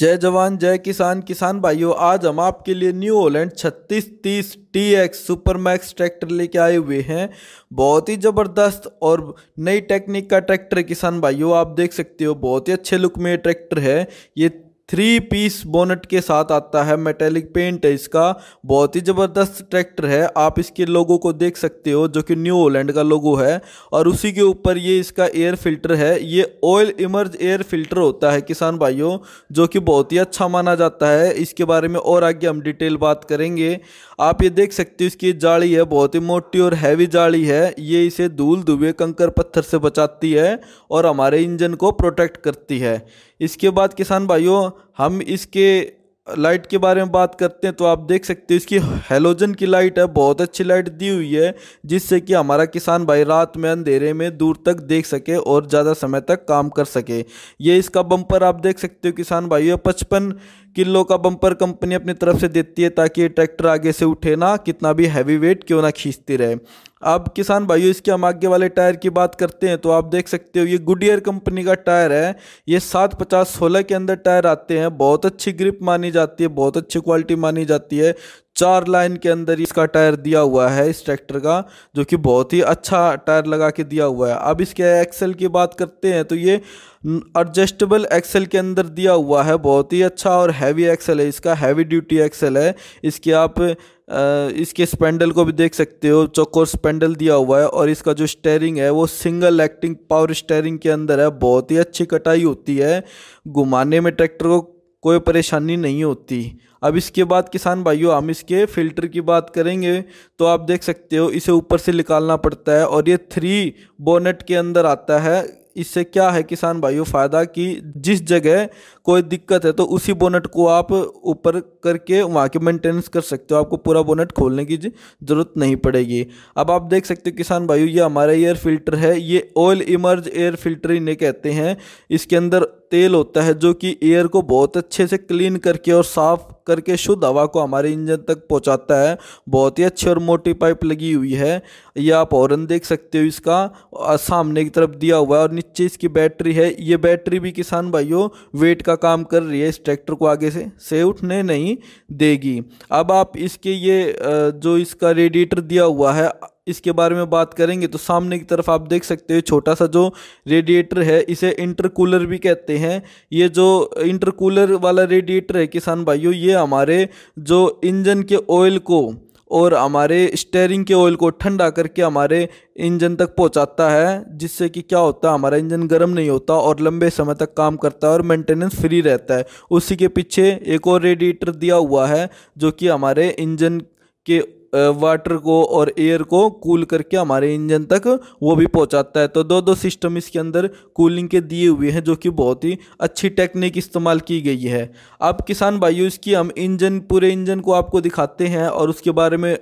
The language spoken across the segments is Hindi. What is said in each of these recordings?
जय जवान जय किसान किसान भाइयों आज हम आपके लिए न्यू ओलैंड छत्तीस तीस T X super max tractor लेके आए हुए हैं बहुत ही ज़बरदस्त और नई टेक्निक का ट्रैक्टर किसान भाइयों आप देख सकते हो बहुत ही अच्छे लुक में ये ट्रैक्टर है ये थ्री पीस बोनट के साथ आता है मेटेलिक पेंट है इसका बहुत ही ज़बरदस्त ट्रैक्टर है आप इसके लोगों को देख सकते हो जो कि न्यू होलैंड का लोगो है और उसी के ऊपर ये इसका एयर फिल्टर है ये ऑयल इमर्ज एयर फिल्टर होता है किसान भाइयों जो कि बहुत ही अच्छा माना जाता है इसके बारे में और आगे हम डिटेल बात करेंगे आप ये देख सकते हो इसकी जाली है बहुत ही मोटी और हैवी जाली है ये इसे धूल धुए कंकर पत्थर से बचाती है और हमारे इंजन को प्रोटेक्ट करती है इसके बाद किसान भाइयों हम इसके लाइट के बारे में बात करते हैं तो आप देख सकते हो इसकी हेलोजन की लाइट है बहुत अच्छी लाइट दी हुई है जिससे कि हमारा किसान भाई रात में अंधेरे में दूर तक देख सके और ज़्यादा समय तक काम कर सके ये इसका बम्पर आप देख सकते हो किसान भाइयों पचपन किलो का बम्पर कंपनी अपनी तरफ से देती है ताकि ट्रैक्टर आगे से उठे ना कितना भी हैवी वेट क्यों ना खींचती रहे अब किसान भाइयों इसके हम आगे वाले टायर की बात करते हैं तो आप देख सकते हो ये गुडियर कंपनी का टायर है ये सात पचास सोलह के अंदर टायर आते हैं बहुत अच्छी ग्रिप मानी जाती है बहुत अच्छी क्वालिटी मानी जाती है चार लाइन के अंदर इसका टायर दिया हुआ है इस ट्रैक्टर का जो कि बहुत ही अच्छा टायर लगा के दिया हुआ है अब इसके एक्सेल की बात करते हैं तो ये एडजस्टेबल एक्सेल के अंदर दिया हुआ है बहुत ही अच्छा और हैवी एक्सेल है इसका हैवी ड्यूटी एक्सेल है इसके आप इसके स्पेंडल को भी देख सकते हो चौकोर स्पेंडल दिया हुआ है और इसका जो स्टेयरिंग है वो सिंगल एक्टिंग पावर स्टेयरिंग के अंदर है बहुत ही अच्छी कटाई होती है घुमाने में ट्रैक्टर को कोई परेशानी नहीं होती अब इसके बाद किसान भाइयों हम इसके फिल्टर की बात करेंगे तो आप देख सकते हो इसे ऊपर से निकालना पड़ता है और ये थ्री बोनेट के अंदर आता है इससे क्या है किसान भाइयों फ़ायदा कि जिस जगह कोई दिक्कत है तो उसी बोनेट को आप ऊपर करके वहाँ के मेंटेनेंस कर सकते हो आपको पूरा बोनेट खोलने की ज़रूरत नहीं पड़ेगी अब आप देख सकते हो किसान भाइयों ये हमारा एयर फिल्टर है ये ऑयल इमर्ज एयर फिल्टर इन्हें कहते हैं इसके अंदर तेल होता है जो कि एयर को बहुत अच्छे से क्लीन करके और साफ़ करके शुद्ध हवा को हमारे इंजन तक पहुंचाता है बहुत ही अच्छी और मोटी पाइप लगी हुई है ये आप हॉर्न देख सकते हो इसका सामने की तरफ दिया हुआ है और नीचे इसकी बैटरी है ये बैटरी भी किसान भाइयों वेट का काम कर रही है इस ट्रैक्टर को आगे से से उठने नहीं देगी अब आप इसके ये जो इसका रेडिएटर दिया हुआ है इसके बारे में बात करेंगे तो सामने की तरफ आप देख सकते हो छोटा सा जो रेडिएटर है इसे इंटरकूलर भी कहते हैं ये जो इंटरकूलर वाला रेडिएटर है किसान भाइयों ये हमारे जो इंजन के ऑयल को और हमारे स्टेयरिंग के ऑयल को ठंडा करके हमारे इंजन तक पहुंचाता है जिससे कि क्या होता है हमारा इंजन गर्म नहीं होता और लंबे समय तक काम करता है और मेंटेनेंस फ्री रहता है उसी के पीछे एक और रेडिएटर दिया हुआ है जो कि हमारे इंजन के वाटर को और एयर को कूल करके हमारे इंजन तक वो भी पहुंचाता है तो दो दो सिस्टम इसके अंदर कूलिंग के दिए हुए हैं जो कि बहुत ही अच्छी टेक्निक इस्तेमाल की गई है अब किसान भाइयों इसकी हम इंजन पूरे इंजन को आपको दिखाते हैं और उसके बारे में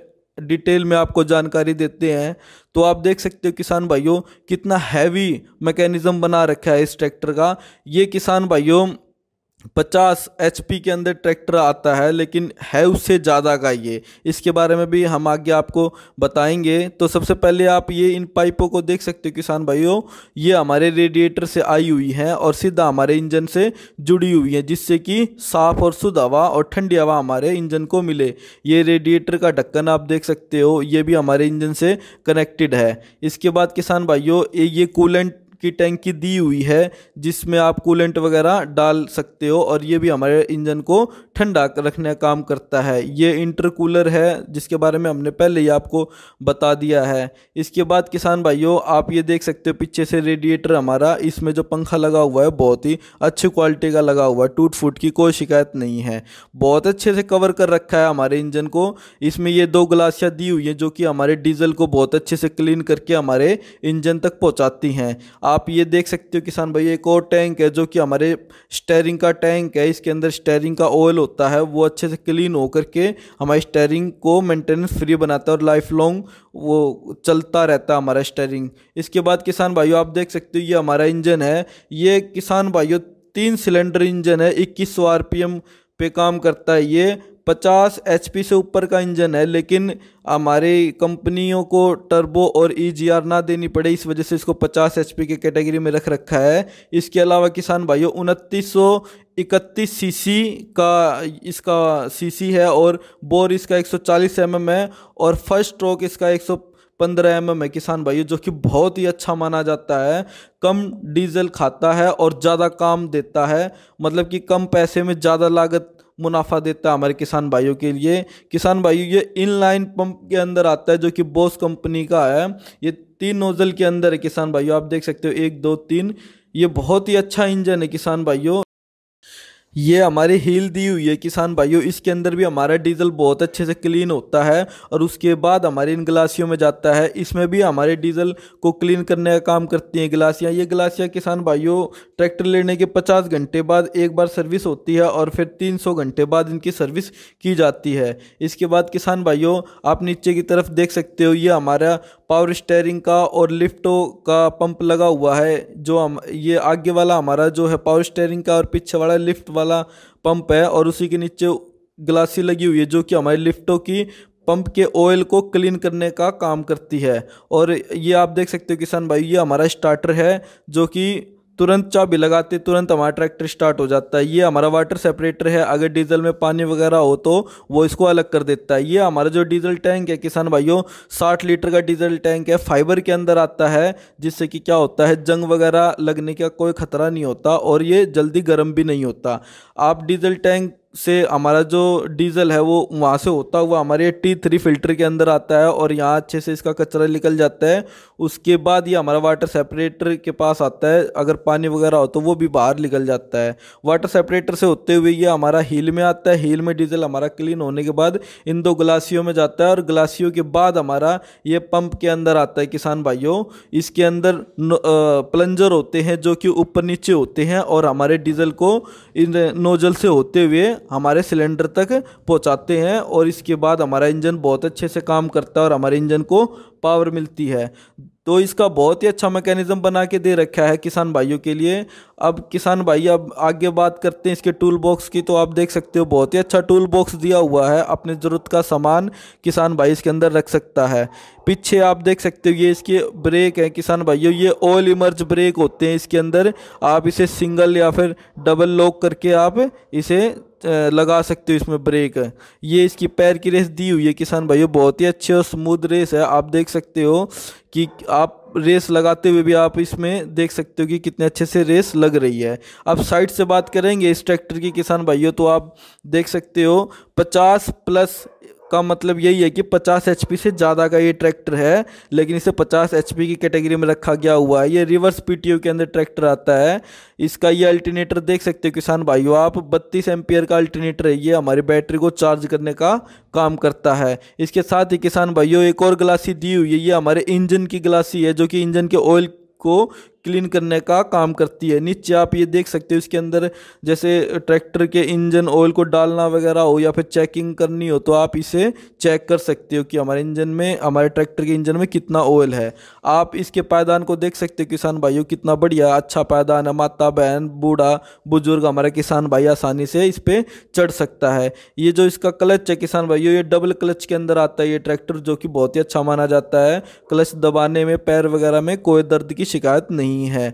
डिटेल में आपको जानकारी देते हैं तो आप देख सकते हो किसान भाइयों कितना हैवी मैकेनिज़्म बना रखा है इस ट्रैक्टर का ये किसान भाइयों पचास एच के अंदर ट्रैक्टर आता है लेकिन है उससे ज़्यादा का ये इसके बारे में भी हम आगे आपको बताएंगे तो सबसे पहले आप ये इन पाइपों को देख सकते हो किसान भाइयों ये हमारे रेडिएटर से आई हुई हैं और सीधा हमारे इंजन से जुड़ी हुई है जिससे कि साफ़ और शुद्ध हवा और ठंडी हवा हमारे इंजन को मिले ये रेडिएटर का ढक्कन आप देख सकते हो ये भी हमारे इंजन से कनेक्टेड है इसके बाद किसान भाइयों ये कूलेंट की टैंकी दी हुई है जिसमें आप कूलेंट वगैरह डाल सकते हो और ये भी हमारे इंजन को ठंडा रखने का काम करता है ये इंटरकूलर है जिसके बारे में हमने पहले ही आपको बता दिया है इसके बाद किसान भाइयों आप ये देख सकते हो पीछे से रेडिएटर हमारा इसमें जो पंखा लगा हुआ है बहुत ही अच्छी क्वालिटी का लगा हुआ है टूट फूट की कोई शिकायत नहीं है बहुत अच्छे से कवर कर रखा है हमारे इंजन को इसमें ये दो ग्लासियाँ दी हुई हैं जो कि हमारे डीजल को बहुत अच्छे से क्लीन करके हमारे इंजन तक पहुँचाती हैं आप आप ये देख सकते हो किसान भाई एक और टैंक है जो कि हमारे स्टेयरिंग का टैंक है इसके अंदर स्टेयरिंग का ऑयल होता है वो अच्छे से क्लीन होकर के हमारे स्टेयरिंग को मेंटेनेंस फ्री बनाता है और लाइफ लॉन्ग वो चलता रहता है हमारा स्टेयरिंग इसके बाद किसान भाइयों आप देख सकते हो ये हमारा इंजन है ये किसान भाइयों तीन सिलेंडर इंजन है इक्कीस सौ पे काम करता है ये पचास एच से ऊपर का इंजन है लेकिन हमारे कंपनियों को टर्बो और ई e ना देनी पड़े इस वजह से इसको पचास एच के कैटेगरी में रख रखा है इसके अलावा किसान भाइयों उनतीस इकतीस सीसी का इसका सीसी है और बोर इसका 140 सौ mm है और फर्स्ट स्ट्रोक इसका सौ पंद्रह एम है किसान भाइयों जो कि बहुत ही अच्छा माना जाता है कम डीजल खाता है और ज़्यादा काम देता है मतलब कि कम पैसे में ज़्यादा लागत मुनाफा देता है हमारे किसान भाइयों के लिए किसान भाइयों ये इन लाइन पंप के अंदर आता है जो कि बोस कंपनी का है ये तीन नोज़ल के अंदर है किसान भाइयों आप देख सकते हो एक दो तीन ये बहुत ही अच्छा इंजन है किसान भाइयों ये हमारी हील दी हुई है किसान भाइयों इसके अंदर भी हमारा डीजल बहुत अच्छे से क्लीन होता है और उसके बाद हमारे इन गलासियों में जाता है इसमें भी हमारे डीजल को क्लीन करने का काम करती हैं गलासियाँ ये गलासियाँ किसान भाइयों ट्रैक्टर लेने के 50 घंटे बाद एक बार सर्विस होती है और फिर 300 घंटे बाद इनकी सर्विस की जाती है इसके बाद किसान भाइयों आप नीचे की तरफ देख सकते हो ये हमारा पावर स्टेयरिंग का और लिफ्टों का पंप लगा हुआ है जो हम ये आगे वाला हमारा जो है पावर स्टेयरिंग का और पीछे वाला लिफ्ट वाला पंप है और उसी के नीचे ग्लासी लगी हुई है जो कि हमारे लिफ्टों की पंप के ऑयल को क्लीन करने का काम करती है और ये आप देख सकते हो किसान भाई ये हमारा स्टार्टर है जो कि तुरंत चाबी लगाते तुरंत हमारा ट्रैक्टर स्टार्ट हो जाता है ये हमारा वाटर सेपरेटर है अगर डीजल में पानी वगैरह हो तो वो इसको अलग कर देता है ये हमारा जो डीजल टैंक है किसान भाइयों साठ लीटर का डीजल टैंक है फाइबर के अंदर आता है जिससे कि क्या होता है जंग वगैरह लगने का कोई खतरा नहीं होता और ये जल्दी गर्म भी नहीं होता आप डीजल टैंक से हमारा जो डीजल है वो वहाँ से होता हुआ हमारे टी थ्री फिल्टर के अंदर आता है और यहाँ अच्छे से इसका कचरा निकल जाता है उसके बाद ये हमारा वाटर सेपरेटर के पास आता है अगर पानी वगैरह हो तो वो भी बाहर निकल जाता है वाटर सेपरेटर से होते हुए ये हमारा हील में आता है हील में डीजल हमारा क्लीन होने के बाद इन दो ग्लासियों में जाता है और ग्लासियों के बाद हमारा ये पंप के अंदर आता है किसान भाइयों इसके अंदर प्लंजर होते हैं जो कि ऊपर नीचे होते हैं और हमारे डीजल को इन नोजल से होते हुए हमारे सिलेंडर तक पहुंचाते हैं और इसके बाद हमारा इंजन बहुत अच्छे से काम करता है और हमारे इंजन को पावर मिलती है तो इसका बहुत ही अच्छा मैकेनिज़्म बना के दे रखा है किसान भाइयों के लिए अब किसान भाई अब आगे बात करते हैं इसके टूल बॉक्स की तो आप देख सकते हो बहुत ही अच्छा टूल बॉक्स दिया हुआ है अपने ज़रूरत का सामान किसान भाई इसके अंदर रख सकता है पीछे आप देख सकते हो ये इसके ब्रेक हैं किसान भाइयों ये ऑयल इमर्ज ब्रेक होते हैं इसके अंदर आप इसे सिंगल या फिर डबल लॉक करके आप इसे लगा सकते हो इसमें ब्रेक ये इसकी पैर की रेस दी हुई है किसान भाइयों बहुत ही अच्छी और स्मूथ रेस है आप देख सकते हो कि आप रेस लगाते हुए भी आप इसमें देख सकते हो कि कितने अच्छे से रेस लग रही है अब साइड से बात करेंगे इस ट्रैक्टर की किसान भाइयों तो आप देख सकते हो 50 प्लस का मतलब यही है कि 50 एच से ज़्यादा का ये ट्रैक्टर है लेकिन इसे 50 एच की कैटेगरी में रखा गया हुआ है ये रिवर्स पी के अंदर ट्रैक्टर आता है इसका ये अल्टरनेटर देख सकते हो किसान भाइयों आप बत्तीस एम का अल्टरनेटर है ये हमारी बैटरी को चार्ज करने का काम करता है इसके साथ ही किसान भाइयों एक और ग्लासी दी हुई है ये हमारे इंजन की ग्लासी है जो कि इंजन के ऑयल को क्लीन करने का काम करती है नीचे आप ये देख सकते हो इसके अंदर जैसे ट्रैक्टर के इंजन ऑयल को डालना वगैरह हो या फिर चेकिंग करनी हो तो आप इसे चेक कर सकते हो कि हमारे इंजन में हमारे ट्रैक्टर के इंजन में कितना ऑयल है आप इसके पायदान को देख सकते हो किसान भाइयों कितना बढ़िया अच्छा पायदान है माता बहन बूढ़ा बुजुर्ग हमारा किसान भाई आसानी से इस पर चढ़ सकता है ये जो इसका क्लच है किसान भाइयों ये डबल क्लच के अंदर आता है ये ट्रैक्टर जो कि बहुत ही अच्छा माना जाता है क्लच दबाने में पैर वगैरह में कोई दर्द की शिकायत नहीं नहीं है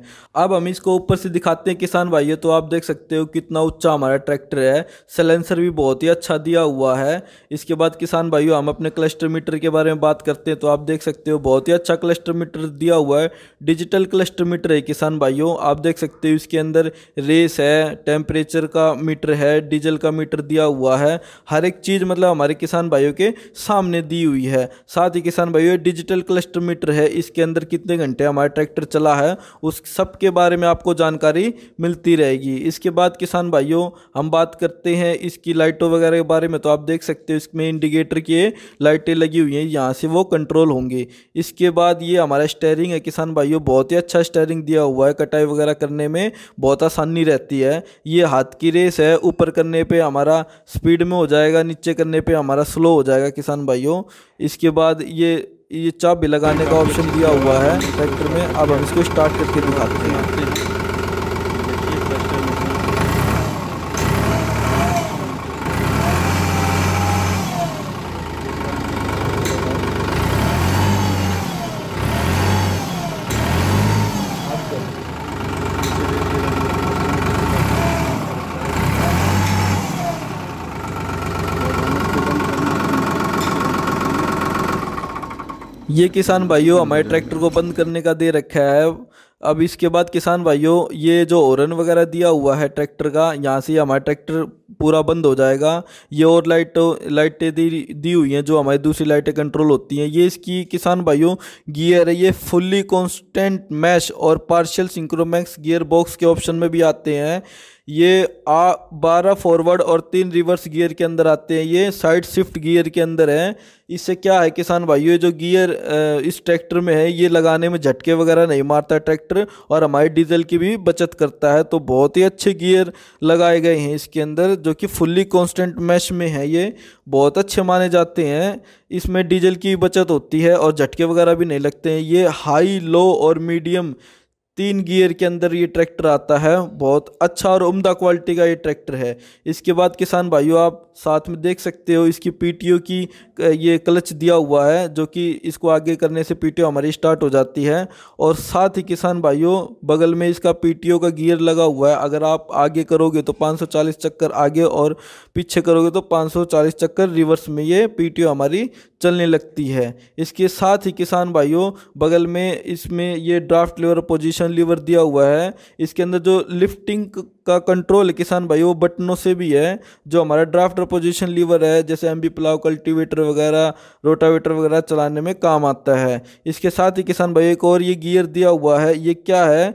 अब हम इसको ऊपर से दिखाते हैं किसान भाइयों तो आप देख सकते हो कितना ऊंचा हमारा ट्रैक्टर है सलेंसर भी बहुत ही अच्छा दिया हुआ है इसके बाद किसान भाइयों हम अपने क्लस्टर मीटर के बारे में बात करते हैं तो आप देख सकते हो बहुत ही अच्छा क्लस्टर मीटर दिया हुआ है डिजिटल क्लस्टर मीटर है किसान भाइयों आप देख सकते हो इसके अंदर रेस है टेम्परेचर का मीटर है डीजल का मीटर दिया हुआ है हर एक चीज़ मतलब हमारे किसान भाइयों के सामने दी हुई है साथ ही किसान भाइयों डिजिटल क्लस्टर मीटर है इसके अंदर कितने घंटे हमारा ट्रैक्टर चला है उस सब के बारे में आपको जानकारी मिलती रहेगी इसके बाद किसान भाइयों हम बात करते हैं इसकी लाइटों वगैरह के बारे में तो आप देख सकते हो इसमें इंडिकेटर की लाइटें लगी हुई हैं यहाँ से वो कंट्रोल होंगे इसके बाद ये हमारा स्टेयरिंग है किसान भाइयों बहुत ही अच्छा स्टेयरिंग दिया हुआ है कटाई वगैरह करने में बहुत आसानी रहती है ये हाथ की रेस है ऊपर करने पर हमारा स्पीड में हो जाएगा नीचे करने पर हमारा स्लो हो जाएगा किसान भाइयों इसके बाद ये ये चाबी लगाने का ऑप्शन दिया हुआ है ट्रैक्टर में अब हम इसको स्टार्ट करके दिखाते हैं ये किसान भाइयों हमारे ट्रैक्टर को बंद करने का दे रखा है अब इसके बाद किसान भाइयों ये जो ओरन वगैरह दिया हुआ है ट्रैक्टर का यहाँ से हमारा ट्रैक्टर पूरा बंद हो जाएगा ये और लाइट लाइटें दी दी हुई हैं जो हमारी दूसरी लाइटें कंट्रोल होती हैं ये इसकी किसान भाइयों गियर है ये फुल्ली कॉन्स्टेंट मैश और पार्शियल सिंक्रोमैक्स गियर बॉक्स के ऑप्शन में भी आते हैं ये आ बारह फॉरवर्ड और तीन रिवर्स गियर के अंदर आते हैं ये साइड शिफ्ट गियर के अंदर है इससे क्या है किसान भाइयों जो गियर इस ट्रैक्टर में है ये लगाने में झटके वगैरह नहीं मारता ट्रैक्टर और हमारे डीजल की भी बचत करता है तो बहुत ही अच्छे गियर लगाए गए हैं इसके अंदर जो कि फुल्ली कॉन्स्टेंट मैश में है ये बहुत अच्छे माने जाते हैं इसमें डीजल की बचत होती है और झटके वगैरह भी नहीं लगते हैं ये हाई लो और मीडियम तीन गियर के अंदर ये ट्रैक्टर आता है बहुत अच्छा और उम्दा क्वालिटी का ये ट्रैक्टर है इसके बाद किसान भाइयों आप साथ में देख सकते हो इसकी पीटीओ की ये क्लच दिया हुआ है जो कि इसको आगे करने से पीटीओ हमारी स्टार्ट हो जाती है और साथ ही किसान भाइयों बगल में इसका पीटीओ का गियर लगा हुआ है अगर आप आगे करोगे तो 540 चक्कर आगे और पीछे करोगे तो 540 चक्कर रिवर्स में ये पीटीओ हमारी चलने लगती है इसके साथ ही किसान भाइयों बगल में इसमें ये ड्राफ्ट लीवर पोजिशन लीवर दिया हुआ है इसके अंदर जो लिफ्टिंग का कंट्रोल किसान भाई वो बटनों से भी है जो हमारा ड्राफ्ट अपोजिशन लीवर है जैसे एम बी प्लाव कल्टीवेटर वगैरह रोटावेटर वगैरह चलाने में काम आता है इसके साथ ही किसान भाई एक और ये गियर दिया हुआ है ये क्या है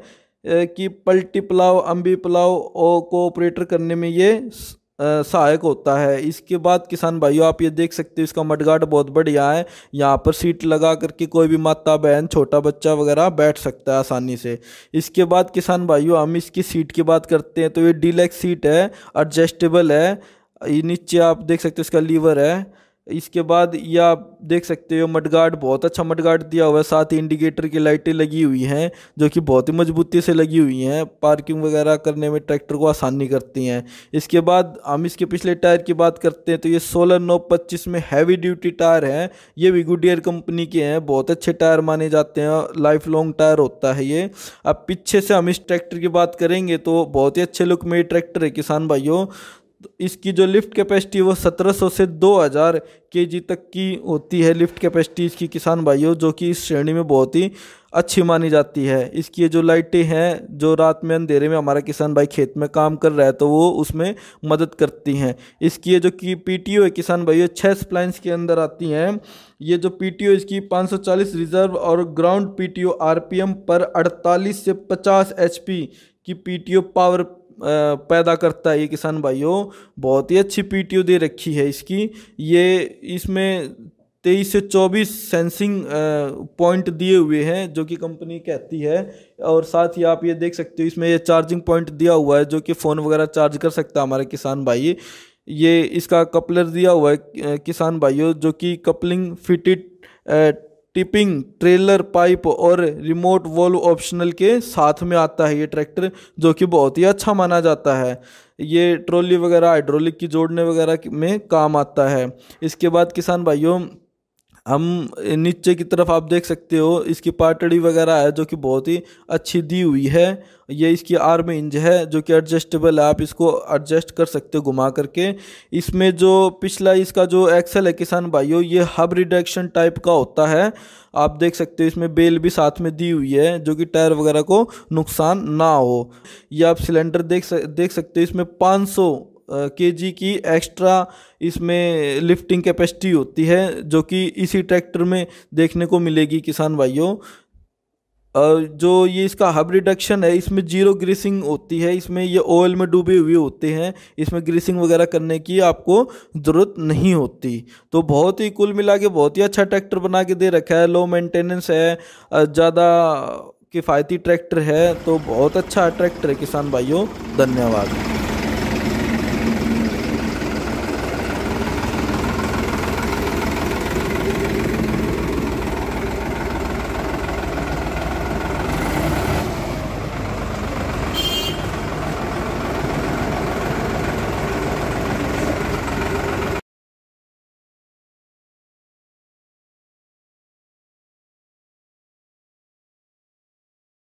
कि पल्टी प्लाव अम्बी प्लाव को ऑपरेटर करने में ये सहायक होता है इसके बाद किसान भाइयों आप ये देख सकते हो इसका मटगाट बहुत बढ़िया है यहाँ पर सीट लगा करके कोई भी माता बहन छोटा बच्चा वगैरह बैठ सकता है आसानी से इसके बाद किसान भाइयों हम इसकी सीट की बात करते हैं तो ये डीलेक्स सीट है एडजस्टेबल है ये नीचे आप देख सकते हो इसका लीवर है इसके बाद यह आप देख सकते हो मडगार्ड बहुत अच्छा मडगार्ड दिया हुआ है साथ ही इंडिकेटर की लाइटें लगी हुई हैं जो कि बहुत ही मजबूती से लगी हुई हैं पार्किंग वगैरह करने में ट्रैक्टर को आसानी करती हैं इसके बाद हम इसके पिछले टायर की बात करते हैं तो ये सोलह नौ पच्चीस में हैवी ड्यूटी टायर हैं ये भी गुडियर कंपनी के हैं बहुत अच्छे टायर माने जाते हैं लाइफ लॉन्ग टायर होता है ये अब पीछे से हम इस ट्रैक्टर की बात करेंगे तो बहुत ही अच्छे लुक में ये ट्रैक्टर है किसान भाइयों तो इसकी जो लिफ्ट कैपेसिटी वो 1700 से 2000 जी तक की होती है लिफ्ट कैपेसिटी इसकी किसान भाइयों जो कि इस श्रेणी में बहुत ही अच्छी मानी जाती है इसकी जो लाइटें हैं जो रात में अंधेरे में हमारा किसान भाई खेत में काम कर रहा है तो वो उसमें मदद करती हैं इसकी जो की पी टी ओ है किसान भाई ये छः स्प्लाइंस के अंदर आती हैं ये जो पी टी ओ इसकी 540 रिजर्व और ground P T O R P M पर अड़तालीस से पचास एच पी की पी टी ओ पावर पैदा करता है ये किसान भाइयों बहुत ही अच्छी पीटीओ दे रखी है इसकी ये इसमें तेईस से चौबीस सेंसिंग पॉइंट दिए हुए हैं जो कि कंपनी कहती है और साथ ही आप ये देख सकते हो इसमें ये चार्जिंग पॉइंट दिया हुआ है जो कि फ़ोन वगैरह चार्ज कर सकता है हमारे किसान भाई ये इसका कपलर दिया हुआ है किसान भाइयों जो कि coupling fitted tipping trailer pipe और रिमोट वॉल्व ऑप्शनल के साथ में आता है ये ट्रैक्टर जो कि बहुत ही अच्छा माना जाता है ये ट्रॉली वगैरह हाइड्रोलिक की जोड़ने वगैरह में काम आता है इसके बाद किसान भाइयों हम नीचे की तरफ आप देख सकते हो इसकी पाटड़ी वगैरह है जो कि बहुत ही अच्छी दी हुई है ये इसकी आर्म इंज है जो कि एडजस्टेबल है आप इसको एडजस्ट कर सकते हो घुमा करके इसमें जो पिछला इसका जो एक्सल है किसान भाइयों ये हब रिडक्शन टाइप का होता है आप देख सकते हो इसमें बेल भी साथ में दी हुई है जो कि टायर वगैरह को नुकसान ना हो ये आप सिलेंडर देख सक, देख सकते हो इसमें 500 के जी की एक्स्ट्रा इसमें लिफ्टिंग कैपेसिटी होती है जो कि इसी ट्रैक्टर में देखने को मिलेगी किसान भाइयों जो ये इसका हब रिडक्शन है इसमें जीरो ग्रीसिंग होती है इसमें ये ऑयल में डूबे हुए होते हैं इसमें ग्रीसिंग वगैरह करने की आपको ज़रूरत नहीं होती तो बहुत ही कुल मिला के बहुत ही अच्छा ट्रैक्टर बना के दे रखा है लो मेंटेनेंस है ज़्यादा किफ़ायती ट्रैक्टर है तो बहुत अच्छा ट्रैक्टर है किसान भाइयों धन्यवाद